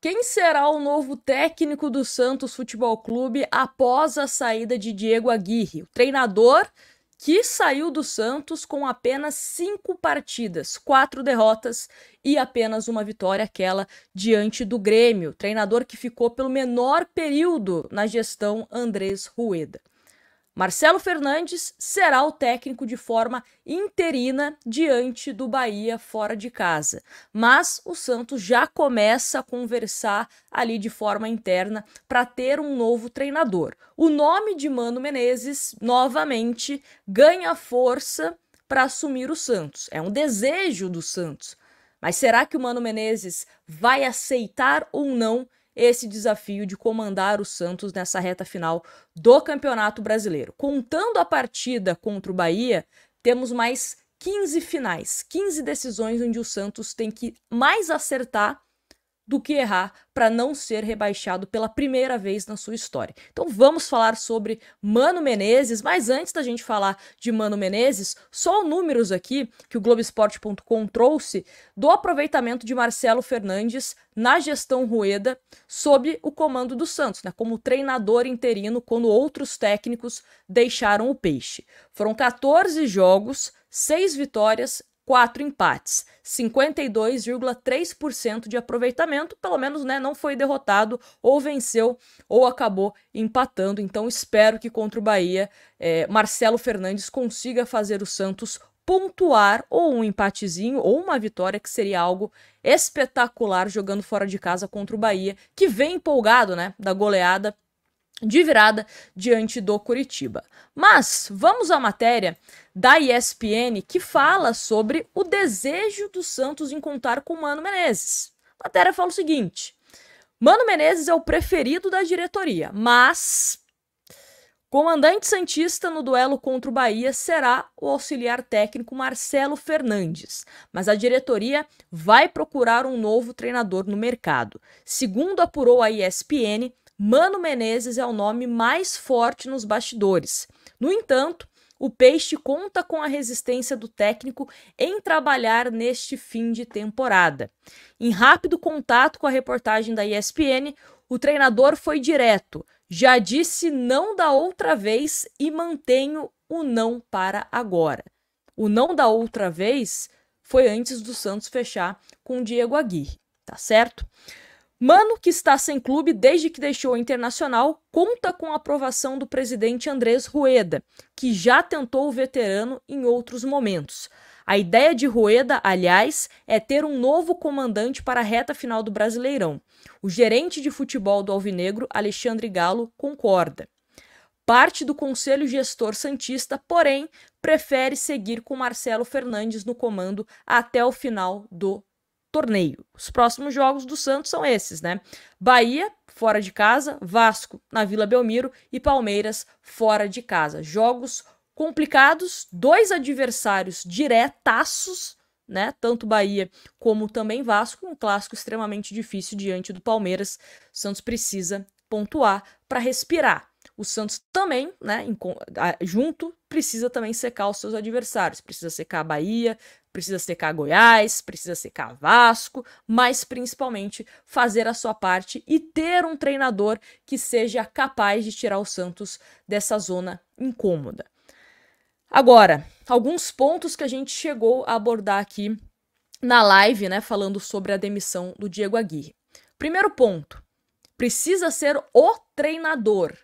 Quem será o novo técnico do Santos Futebol Clube após a saída de Diego Aguirre? O treinador que saiu do Santos com apenas cinco partidas, quatro derrotas e apenas uma vitória, aquela diante do Grêmio, treinador que ficou pelo menor período na gestão Andrés Rueda. Marcelo Fernandes será o técnico de forma interina diante do Bahia fora de casa. Mas o Santos já começa a conversar ali de forma interna para ter um novo treinador. O nome de Mano Menezes novamente ganha força para assumir o Santos. É um desejo do Santos. Mas será que o Mano Menezes vai aceitar ou não esse desafio de comandar o Santos nessa reta final do Campeonato Brasileiro. Contando a partida contra o Bahia, temos mais 15 finais, 15 decisões onde o Santos tem que mais acertar do que errar para não ser rebaixado pela primeira vez na sua história. Então vamos falar sobre Mano Menezes, mas antes da gente falar de Mano Menezes, só números aqui que o Globoesporte.com trouxe do aproveitamento de Marcelo Fernandes na gestão Rueda sob o comando do Santos, né, como treinador interino quando outros técnicos deixaram o peixe. Foram 14 jogos, 6 vitórias quatro empates, 52,3% de aproveitamento, pelo menos né, não foi derrotado, ou venceu, ou acabou empatando. Então espero que contra o Bahia, é, Marcelo Fernandes consiga fazer o Santos pontuar ou um empatezinho ou uma vitória, que seria algo espetacular jogando fora de casa contra o Bahia, que vem empolgado né, da goleada de virada diante do Curitiba. Mas vamos à matéria da ESPN que fala sobre o desejo do Santos em contar com Mano Menezes. A matéria fala o seguinte: Mano Menezes é o preferido da diretoria, mas comandante santista no duelo contra o Bahia será o auxiliar técnico Marcelo Fernandes, mas a diretoria vai procurar um novo treinador no mercado. Segundo apurou a ESPN, Mano Menezes é o nome mais forte nos bastidores. No entanto, o Peixe conta com a resistência do técnico em trabalhar neste fim de temporada. Em rápido contato com a reportagem da ESPN, o treinador foi direto. Já disse não da outra vez e mantenho o não para agora. O não da outra vez foi antes do Santos fechar com o Diego Aguirre, tá certo? Mano, que está sem clube desde que deixou o Internacional, conta com a aprovação do presidente Andrés Rueda, que já tentou o veterano em outros momentos. A ideia de Rueda, aliás, é ter um novo comandante para a reta final do Brasileirão. O gerente de futebol do Alvinegro, Alexandre Galo, concorda. Parte do Conselho Gestor Santista, porém, prefere seguir com Marcelo Fernandes no comando até o final do torneio. Os próximos jogos do Santos são esses, né? Bahia, fora de casa, Vasco, na Vila Belmiro e Palmeiras, fora de casa. Jogos complicados, dois adversários diretaços, né? Tanto Bahia como também Vasco, um clássico extremamente difícil diante do Palmeiras. Santos precisa pontuar para respirar. O Santos também, né, junto, precisa também secar os seus adversários. Precisa secar a Bahia, precisa secar Goiás, precisa secar Vasco, mas principalmente fazer a sua parte e ter um treinador que seja capaz de tirar o Santos dessa zona incômoda. Agora, alguns pontos que a gente chegou a abordar aqui na live, né, falando sobre a demissão do Diego Aguirre. Primeiro ponto, precisa ser o treinador.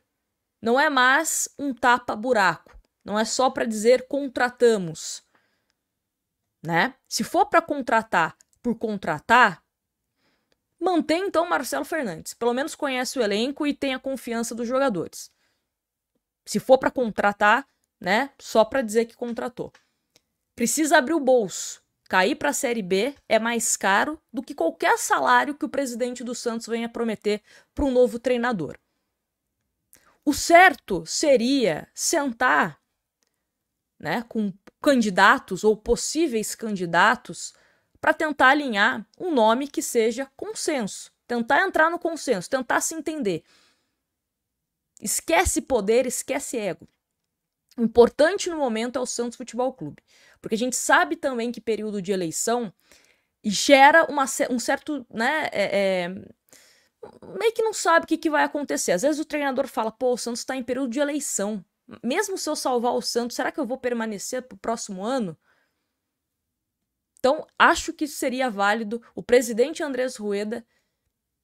Não é mais um tapa-buraco. Não é só para dizer contratamos, né? Se for para contratar por contratar, mantém então Marcelo Fernandes. Pelo menos conhece o elenco e tem a confiança dos jogadores. Se for para contratar, né? Só para dizer que contratou. Precisa abrir o bolso. Cair para a Série B é mais caro do que qualquer salário que o presidente do Santos venha prometer para um novo treinador. O certo seria sentar né, com candidatos ou possíveis candidatos para tentar alinhar um nome que seja consenso, tentar entrar no consenso, tentar se entender. Esquece poder, esquece ego. O importante no momento é o Santos Futebol Clube, porque a gente sabe também que período de eleição gera uma, um certo, né, é, é, meio que não sabe o que, que vai acontecer. Às vezes o treinador fala, pô, o Santos está em período de eleição, mesmo se eu salvar o Santos, será que eu vou permanecer pro próximo ano? Então, acho que seria válido o presidente Andrés Rueda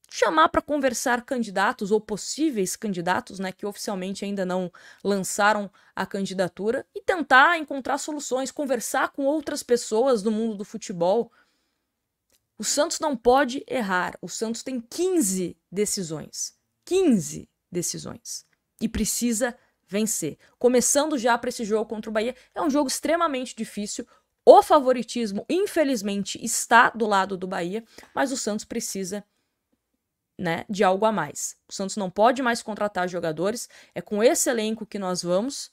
chamar para conversar candidatos ou possíveis candidatos, né, que oficialmente ainda não lançaram a candidatura e tentar encontrar soluções, conversar com outras pessoas do mundo do futebol. O Santos não pode errar. O Santos tem 15 decisões. 15 decisões. E precisa vencer. Começando já para esse jogo contra o Bahia, é um jogo extremamente difícil. O favoritismo, infelizmente, está do lado do Bahia, mas o Santos precisa né, de algo a mais. O Santos não pode mais contratar jogadores, é com esse elenco que nós vamos.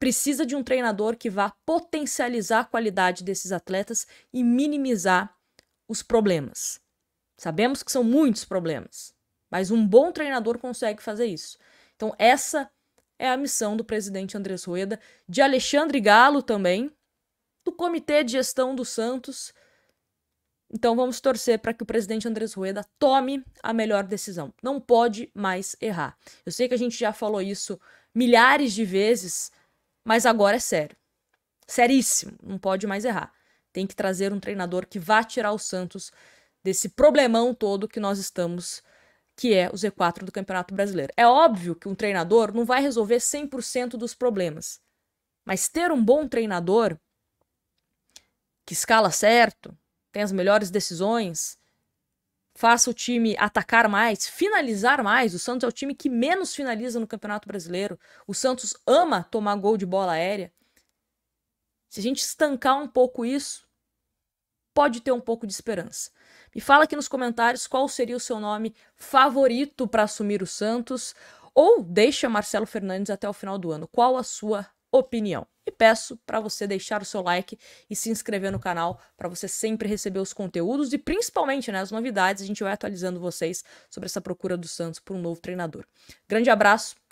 Precisa de um treinador que vá potencializar a qualidade desses atletas e minimizar os problemas. Sabemos que são muitos problemas, mas um bom treinador consegue fazer isso. Então, essa é a missão do presidente Andrés Rueda, de Alexandre Galo também, do Comitê de Gestão do Santos. Então vamos torcer para que o presidente Andrés Rueda tome a melhor decisão. Não pode mais errar. Eu sei que a gente já falou isso milhares de vezes, mas agora é sério. Seríssimo, não pode mais errar. Tem que trazer um treinador que vá tirar o Santos desse problemão todo que nós estamos que é o Z4 do Campeonato Brasileiro. É óbvio que um treinador não vai resolver 100% dos problemas, mas ter um bom treinador que escala certo, tem as melhores decisões, faça o time atacar mais, finalizar mais. O Santos é o time que menos finaliza no Campeonato Brasileiro. O Santos ama tomar gol de bola aérea. Se a gente estancar um pouco isso, pode ter um pouco de esperança. Me fala aqui nos comentários qual seria o seu nome favorito para assumir o Santos ou deixa Marcelo Fernandes até o final do ano. Qual a sua opinião? E peço para você deixar o seu like e se inscrever no canal para você sempre receber os conteúdos e principalmente né, as novidades. A gente vai atualizando vocês sobre essa procura do Santos por um novo treinador. Grande abraço